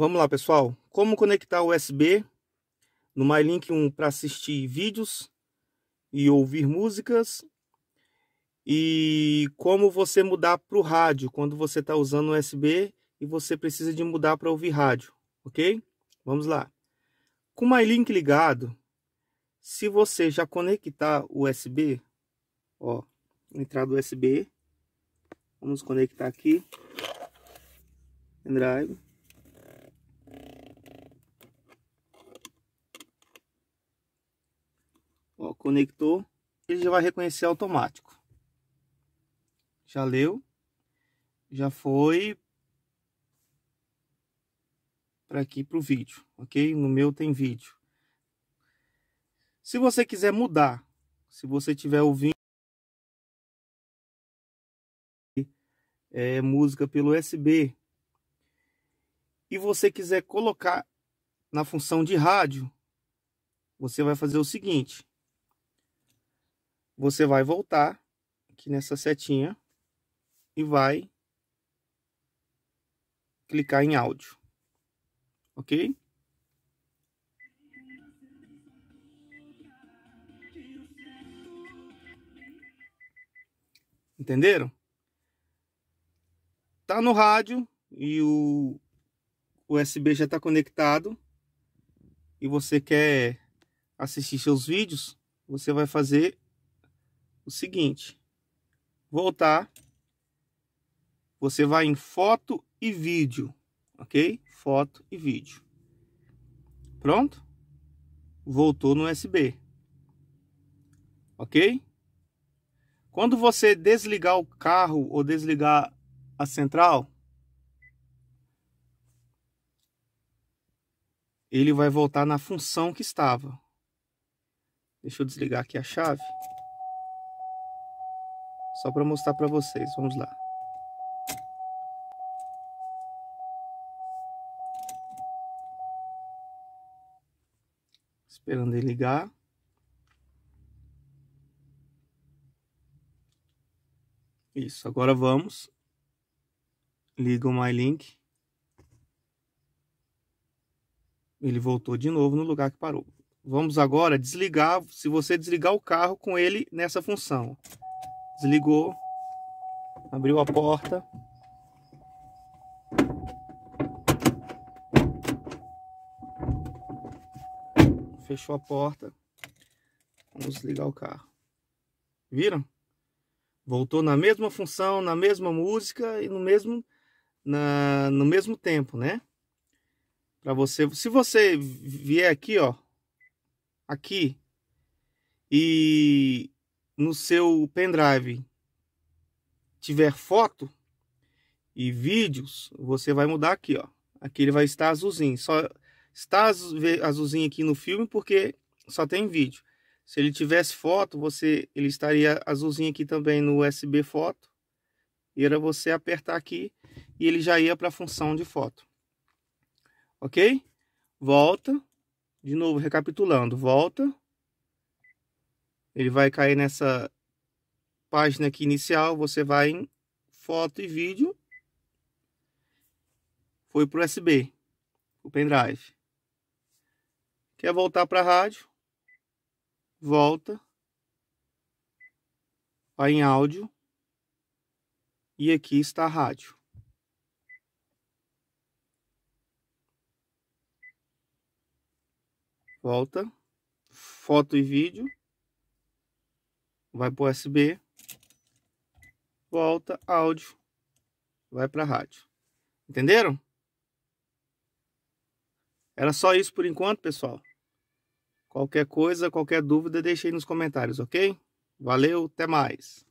Vamos lá, pessoal. Como conectar USB no MyLink 1 para assistir vídeos e ouvir músicas e como você mudar para o rádio quando você está usando USB e você precisa de mudar para ouvir rádio, ok? Vamos lá. Com o MyLink ligado, se você já conectar o USB, ó, entrada USB, vamos conectar aqui, drive. conectou, ele já vai reconhecer automático. Já leu, já foi para aqui para o vídeo, ok? No meu tem vídeo. Se você quiser mudar, se você tiver ouvindo é, música pelo USB e você quiser colocar na função de rádio, você vai fazer o seguinte: você vai voltar aqui nessa setinha e vai clicar em áudio, ok? Entenderam? Tá no rádio e o USB já está conectado e você quer assistir seus vídeos, você vai fazer o seguinte. Voltar. Você vai em foto e vídeo, ok? Foto e vídeo. Pronto? Voltou no USB. Ok? Quando você desligar o carro ou desligar a central, ele vai voltar na função que estava. Deixa eu desligar aqui a chave. Só para mostrar para vocês. Vamos lá. Esperando ele ligar. Isso, agora vamos. Liga o MyLink. Ele voltou de novo no lugar que parou. Vamos agora desligar, se você desligar o carro com ele nessa função desligou, abriu a porta. Fechou a porta. Vamos desligar o carro. Viram? Voltou na mesma função, na mesma música e no mesmo na, no mesmo tempo, né? Para você, se você vier aqui, ó, aqui e no seu pendrive tiver foto e vídeos, você vai mudar aqui, ó. Aqui ele vai estar azulzinho. Só está azulzinho aqui no filme porque só tem vídeo. Se ele tivesse foto, você ele estaria azulzinho aqui também no USB foto. E era você apertar aqui e ele já ia para a função de foto. OK? Volta de novo recapitulando, volta ele vai cair nessa página aqui inicial, você vai em foto e vídeo. Foi para o USB, o pendrive. Quer voltar para a rádio? Volta. Vai em áudio. E aqui está a rádio. Volta. Foto e vídeo vai para USB, volta, áudio, vai para rádio. Entenderam? Era só isso por enquanto, pessoal. Qualquer coisa, qualquer dúvida, deixe aí nos comentários, ok? Valeu, até mais.